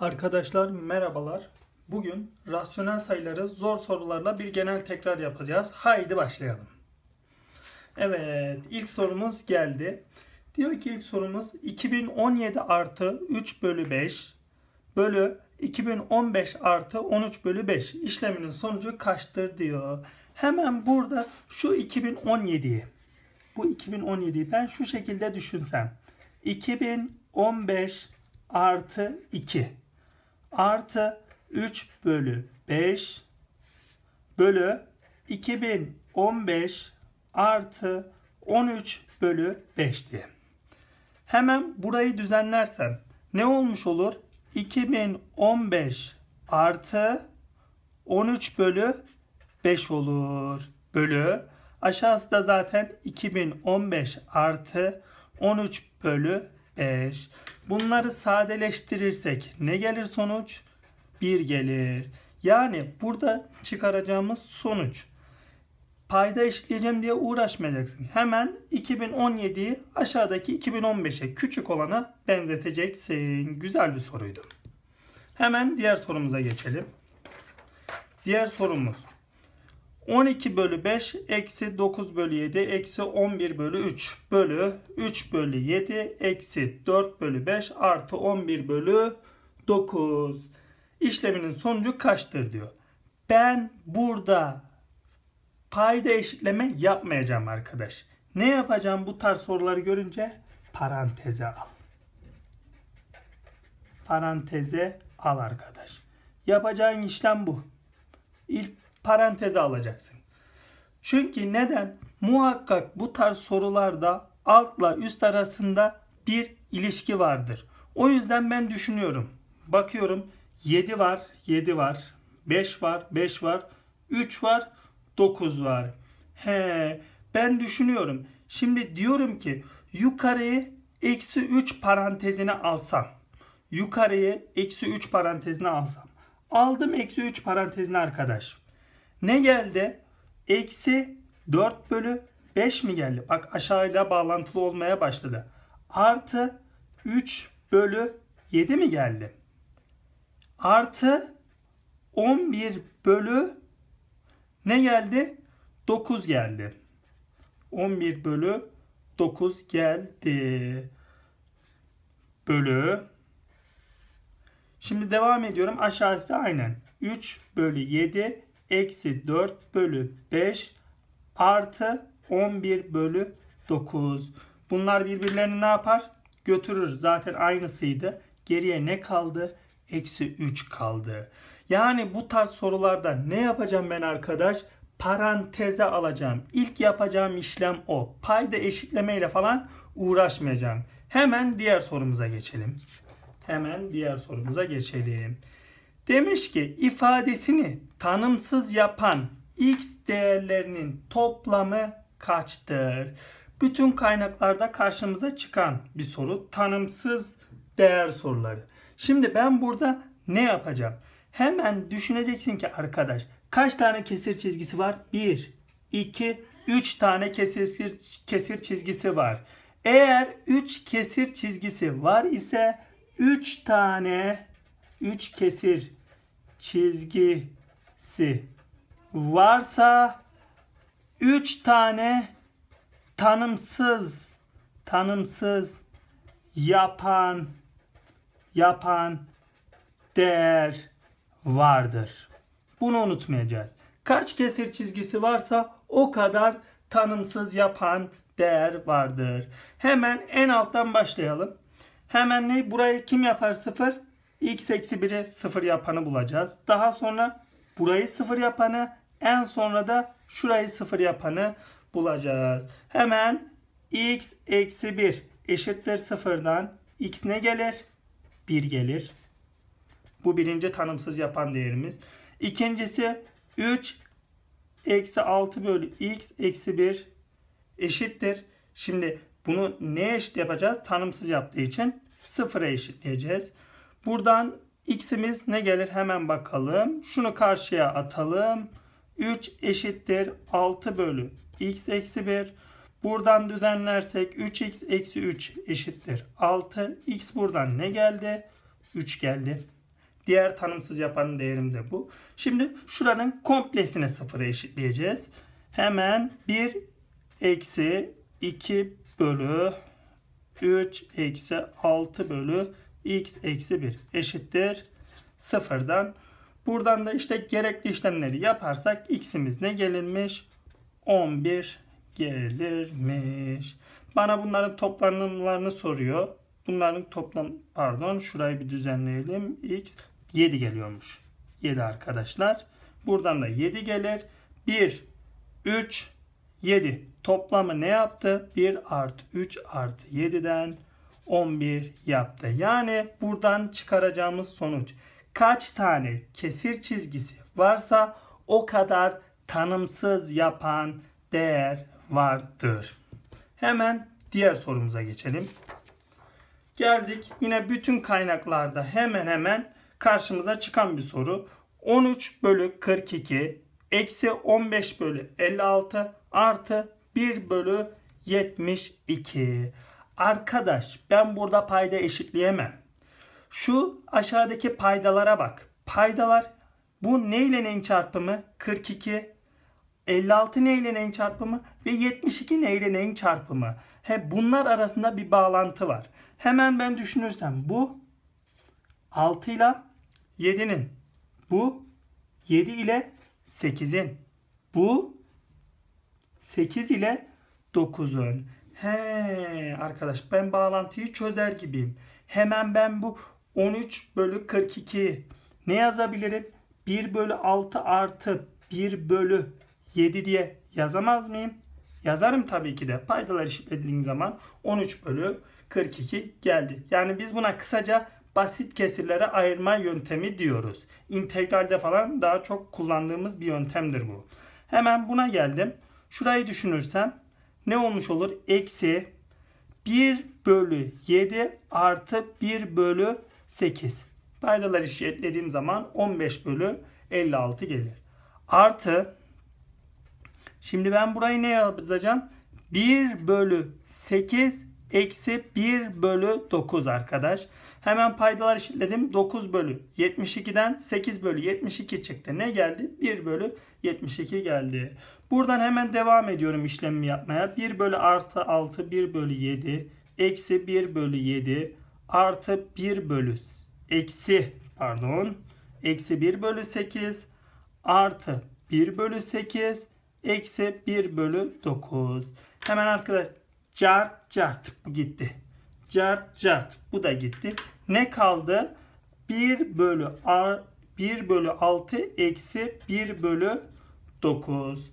Arkadaşlar merhabalar. Bugün rasyonel sayıları zor sorularla bir genel tekrar yapacağız. Haydi başlayalım. Evet ilk sorumuz geldi. Diyor ki ilk sorumuz 2017 artı 3 bölü 5 bölü 2015 artı 13 bölü 5 işleminin sonucu kaçtır diyor. Hemen burada şu 2017'yi bu 2017'yi ben şu şekilde düşünsem 2015 artı 2 artı 3 bölü 5 bölü 2015 artı 13 bölü 5 5'ti. Hemen burayı düzenlersem ne olmuş olur? 2015 artı 13 bölü 5 olur. Bölü aşağısı da zaten 2015 artı 13 bölü 5. Bunları sadeleştirirsek ne gelir sonuç? 1 gelir. Yani burada çıkaracağımız sonuç payda eşitleyeceğim diye uğraşmayacaksın. Hemen 2017'yi aşağıdaki 2015'e küçük olana benzeteceksin. Güzel bir soruydu. Hemen diğer sorumuza geçelim. Diğer sorumuz 12 bölü 5 eksi 9 bölü 7 eksi 11 bölü 3 bölü 3 bölü 7 eksi 4 bölü 5 artı 11 bölü 9. işleminin sonucu kaçtır diyor. Ben burada payda eşitleme yapmayacağım arkadaş. Ne yapacağım bu tarz soruları görünce? Paranteze al. Paranteze al arkadaş. Yapacağın işlem bu. İlk paranteze alacaksın. Çünkü neden? Muhakkak bu tarz sorularda altla üst arasında bir ilişki vardır. O yüzden ben düşünüyorum. Bakıyorum 7 var, 7 var, 5 var, 5 var, 3 var, 9 var. He, ben düşünüyorum. Şimdi diyorum ki yukarıyı eksi 3 parantezine alsam. Yukarıyı eksi 3 parantezine alsam. Aldım eksi 3 parantezine arkadaş. Ne geldi? Eksi 4 bölü 5 mi geldi? Bak aşağıyla bağlantılı olmaya başladı. Artı 3 bölü 7 mi geldi? Artı 11 bölü ne geldi? 9 geldi. 11 bölü 9 geldi. Bölü. Şimdi devam ediyorum. Aşağısı da aynen. 3 bölü 7 eksi 4 bölü 5 artı 11 bölü 9. Bunlar birbirlerini ne yapar? Götürür. Zaten aynısıydı. Geriye ne kaldı? Eksi 3 kaldı. Yani bu tarz sorularda ne yapacağım ben arkadaş? Paranteze alacağım. İlk yapacağım işlem o. Payda eşitlemeyle falan uğraşmayacağım. Hemen diğer sorumuza geçelim. Hemen diğer sorumuza geçelim. Demiş ki ifadesini tanımsız yapan x değerlerinin toplamı kaçtır? Bütün kaynaklarda karşımıza çıkan bir soru tanımsız değer soruları. Şimdi ben burada ne yapacağım? Hemen düşüneceksin ki arkadaş kaç tane kesir çizgisi var? 1, 2, 3 tane kesir, kesir çizgisi var. Eğer 3 kesir çizgisi var ise 3 tane 3 kesir çizgisi varsa 3 tane tanımsız tanımsız yapan yapan değer vardır. Bunu unutmayacağız. Kaç kesir çizgisi varsa o kadar tanımsız yapan değer vardır. Hemen en alttan başlayalım. Hemen ne? Burayı kim yapar? Sıfır x eksi 1'i 0 yapanı bulacağız. Daha sonra burayı 0 yapanı en sonra da şurayı 0 yapanı bulacağız. Hemen x eksi 1 eşittir 0'dan x ne gelir? 1 gelir. Bu birinci tanımsız yapan değerimiz. İkincisi 3 eksi 6 bölü x eksi 1 eşittir. Şimdi bunu ne eşit yapacağız? Tanımsız yaptığı için sıfıra eşitleyeceğiz. Buradan x'imiz ne gelir hemen bakalım. Şunu karşıya atalım. 3 eşittir 6 bölü x eksi 1. Buradan düzenlersek 3x eksi 3 eşittir 6. x buradan ne geldi? 3 geldi. Diğer tanımsız yapanın değerim de bu. Şimdi şuranın komplesine sıfıra eşitleyeceğiz. Hemen 1 eksi 2 bölü 3 eksi 6 bölü x eksi 1 eşittir sıfırdan. Buradan da işte gerekli işlemleri yaparsak x'imiz ne gelirmiş? 11 gelirmiş. Bana bunların toplamlarını soruyor. Bunların toplam pardon şurayı bir düzenleyelim. X 7 geliyormuş. 7 arkadaşlar. Buradan da 7 gelir. 1 3 7 toplamı ne yaptı? 1 artı 3 artı 7'den 11 yaptı. Yani buradan çıkaracağımız sonuç kaç tane kesir çizgisi varsa o kadar tanımsız yapan değer vardır. Hemen diğer sorumuza geçelim. Geldik yine bütün kaynaklarda hemen hemen karşımıza çıkan bir soru. 13 bölü 42 eksi 15 bölü 56 artı 1 bölü 72. Arkadaş ben burada payda eşitleyemem. Şu aşağıdaki paydalara bak. Paydalar bu neyle ile çarpımı? 42. 56 neyle ile çarpımı? Ve 72 neyle ile çarpımı? He, bunlar arasında bir bağlantı var. Hemen ben düşünürsem bu 6 ile 7'nin. Bu 7 ile 8'in. Bu 8 ile 9'un. He arkadaş ben bağlantıyı çözer gibiyim. Hemen ben bu 13 bölü 42 ne yazabilirim? 1 bölü 6 artı 1 bölü 7 diye yazamaz mıyım? Yazarım tabii ki de. Paydalar eşitlediğim zaman 13 bölü 42 geldi. Yani biz buna kısaca basit kesirlere ayırma yöntemi diyoruz. İntegralde falan daha çok kullandığımız bir yöntemdir bu. Hemen buna geldim. Şurayı düşünürsem ne olmuş olur? Eksi 1 bölü 7 artı 1 bölü 8. Paydalar eşitlediğim zaman 15 bölü 56 gelir. Artı şimdi ben burayı ne yazacağım? 1 bölü 8 eksi 1 bölü 9 arkadaş. Hemen paydalar eşitledim. 9 bölü 72'den 8 bölü 72 çıktı. Ne geldi? 1 bölü 72 geldi. Buradan hemen devam ediyorum işlemi yapmaya. 1 bölü artı 6 1 bölü 7 eksi 1 bölü 7 artı 1 bölü eksi pardon eksi 1 bölü 8 artı 1 bölü 8 eksi 1 bölü 9. Hemen arkadaşlar cart cart bu gitti. Cart cart bu da gitti ne kaldı? 1 bölü, 1 bölü 6 eksi 1 bölü 9.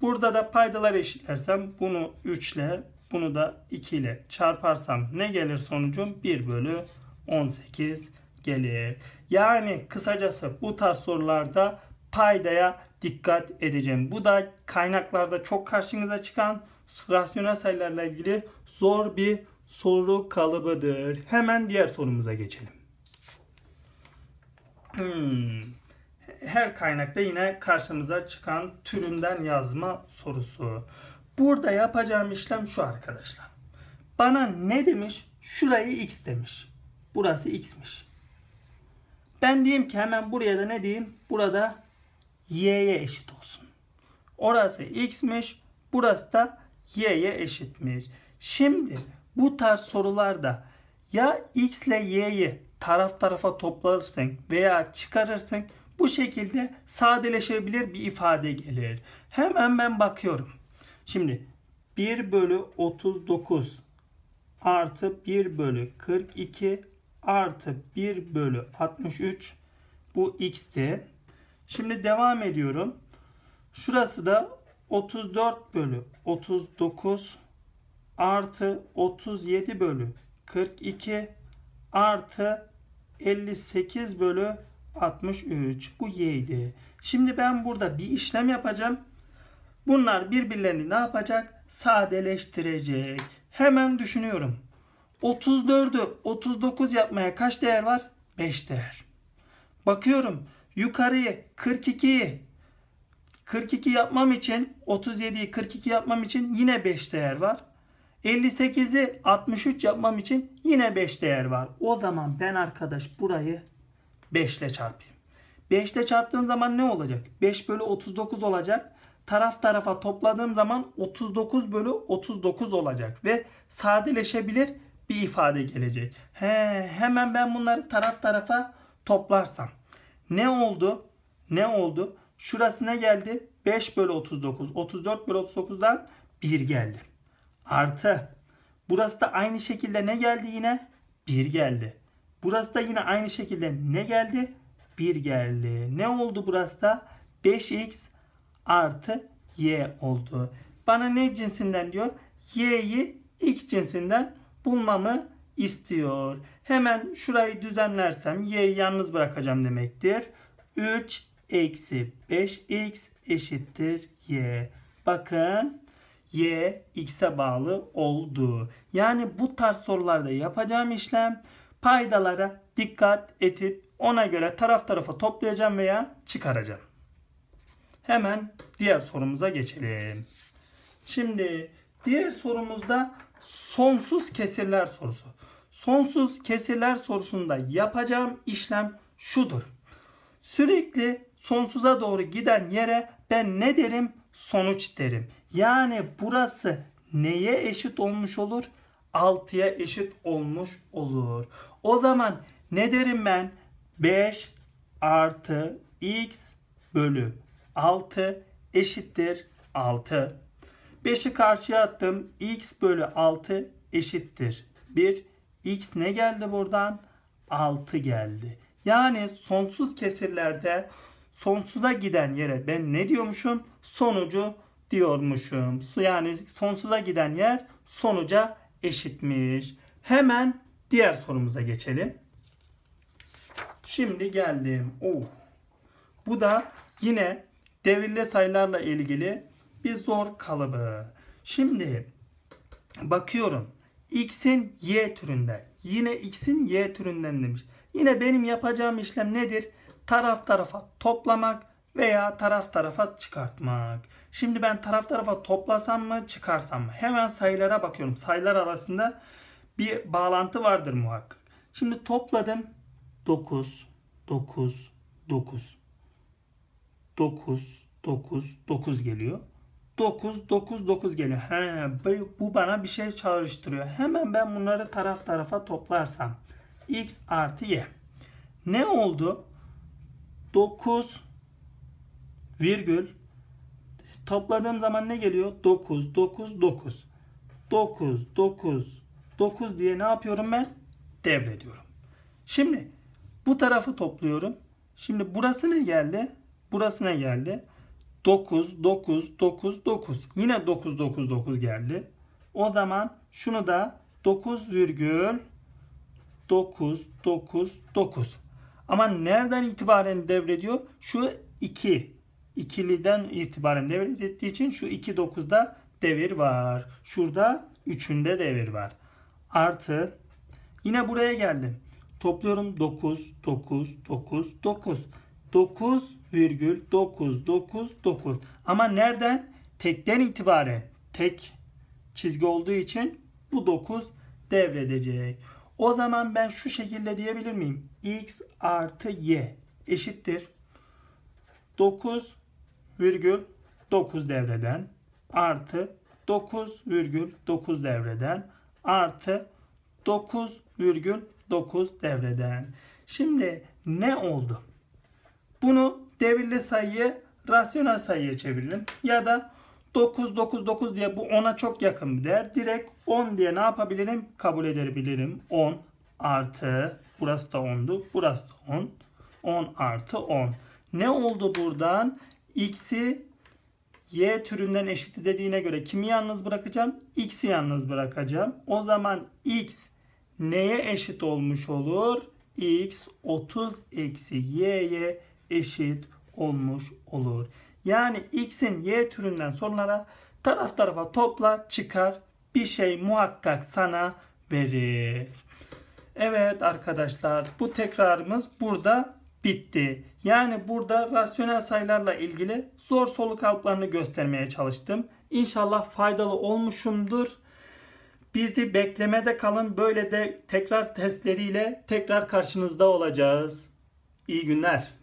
Burada da paydalar eşitlersem bunu 3 ile bunu da 2 ile çarparsam ne gelir sonucum? 1 bölü 18 gelir. Yani kısacası bu tarz sorularda paydaya dikkat edeceğim. Bu da kaynaklarda çok karşınıza çıkan rasyonel sayılarla ilgili zor bir soru kalıbıdır. Hemen diğer sorumuza geçelim. Hmm. Her kaynakta yine karşımıza çıkan türünden yazma sorusu. Burada yapacağım işlem şu arkadaşlar. Bana ne demiş? Şurayı x demiş. Burası x'miş. Ben diyeyim ki hemen buraya da ne diyeyim? Burada y'ye eşit olsun. Orası x'miş. Burası da y'ye eşitmiş. Şimdi bu tarz sorularda ya x ile y'yi taraf tarafa toplarsın veya çıkarırsın bu şekilde sadeleşebilir bir ifade gelir. Hemen ben bakıyorum. Şimdi 1 bölü 39 artı 1 bölü 42 artı 1 bölü 63 bu x'ti. Şimdi devam ediyorum. Şurası da 34 bölü 39 artı 37 bölü 42 artı 58 bölü 63. Bu y'ydi. Şimdi ben burada bir işlem yapacağım. Bunlar birbirlerini ne yapacak? Sadeleştirecek. Hemen düşünüyorum. 34'ü 39 yapmaya kaç değer var? 5 değer. Bakıyorum yukarıyı 42'yi 42 yapmam için 37'yi 42 yapmam için yine 5 değer var. 58'i 63 yapmam için yine 5 değer var. O zaman ben arkadaş burayı 5 ile çarpayım. 5 ile çarptığım zaman ne olacak? 5 bölü 39 olacak. Taraf tarafa topladığım zaman 39 bölü 39 olacak. Ve sadeleşebilir bir ifade gelecek. He, hemen ben bunları taraf tarafa toplarsam. Ne oldu? Ne oldu? Şurasına geldi? 5 bölü 39. 34 bölü 39'dan 1 geldi artı. Burası da aynı şekilde ne geldi yine? 1 geldi. Burası da yine aynı şekilde ne geldi? 1 geldi. Ne oldu burası da? 5x artı y oldu. Bana ne cinsinden diyor? y'yi x cinsinden bulmamı istiyor. Hemen şurayı düzenlersem y'yi yalnız bırakacağım demektir. 3 eksi 5x eşittir y. Bakın y x'e bağlı oldu. Yani bu tarz sorularda yapacağım işlem paydalara dikkat edip ona göre taraf tarafa toplayacağım veya çıkaracağım. Hemen diğer sorumuza geçelim. Şimdi diğer sorumuzda sonsuz kesirler sorusu. Sonsuz kesirler sorusunda yapacağım işlem şudur. Sürekli sonsuza doğru giden yere ben ne derim? sonuç derim. Yani burası neye eşit olmuş olur? 6'ya eşit olmuş olur. O zaman ne derim ben? 5 artı x bölü 6 eşittir 6. 5'i karşıya attım. x bölü 6 eşittir 1. x ne geldi buradan? 6 geldi. Yani sonsuz kesirlerde sonsuza giden yere ben ne diyormuşum? Sonucu diyormuşum. Yani sonsuza giden yer sonuca eşitmiş. Hemen diğer sorumuza geçelim. Şimdi geldim. Oh. Bu da yine devirli sayılarla ilgili bir zor kalıbı. Şimdi bakıyorum. X'in Y türünden. Yine X'in Y türünden demiş. Yine benim yapacağım işlem nedir? taraf tarafa toplamak veya taraf tarafa çıkartmak. Şimdi ben taraf tarafa toplasam mı çıkarsam mı? Hemen sayılara bakıyorum. Sayılar arasında bir bağlantı vardır muhakkak. Şimdi topladım. 9, 9, 9. 9, 9, 9 geliyor. 9, 9, 9 geliyor. He, bu bana bir şey çağrıştırıyor. Hemen ben bunları taraf tarafa toplarsam. X artı Y. Ne oldu? 9 virgül topladığım zaman ne geliyor? 9, 9, 9. 9, 9, 9 diye ne yapıyorum ben? Devrediyorum. Şimdi bu tarafı topluyorum. Şimdi burası ne geldi? Burasına geldi. 9, 9, 9, 9. Yine 9, 9, 9 geldi. O zaman şunu da 9 virgül 9, 9, 9. Ama nereden itibaren devrediyor? Şu 2. ikiliden itibaren devrettiği için şu 2.9'da devir var. Şurada 3'ünde devir var. Artı yine buraya geldim. Topluyorum 9, 9, 9, 9. 9,999 ama nereden? Tekten itibaren tek çizgi olduğu için bu 9 devredecek. O zaman ben şu şekilde diyebilir miyim? X artı Y eşittir. 9 virgül 9 devreden artı 9 virgül 9 devreden artı 9 virgül 9 devreden. Şimdi ne oldu? Bunu devirli sayıyı rasyonel sayıya çevirelim. Ya da 9 9 9 diye bu 10'a çok yakın bir değer. Direkt 10 diye ne yapabilirim? Kabul edebilirim. 10 artı burası da 10'du. Burası da 10. 10 artı 10. Ne oldu buradan? X'i Y türünden eşitti dediğine göre kimi yalnız bırakacağım? X'i yalnız bırakacağım. O zaman X neye eşit olmuş olur? X 30 eksi Y'ye eşit olmuş olur. Yani x'in y türünden sonlara taraf tarafa topla çıkar bir şey muhakkak sana verir. Evet arkadaşlar bu tekrarımız burada bitti. Yani burada rasyonel sayılarla ilgili zor solu kalıplarını göstermeye çalıştım. İnşallah faydalı olmuşumdur. Bir de beklemede kalın. Böyle de tekrar tersleriyle tekrar karşınızda olacağız. İyi günler.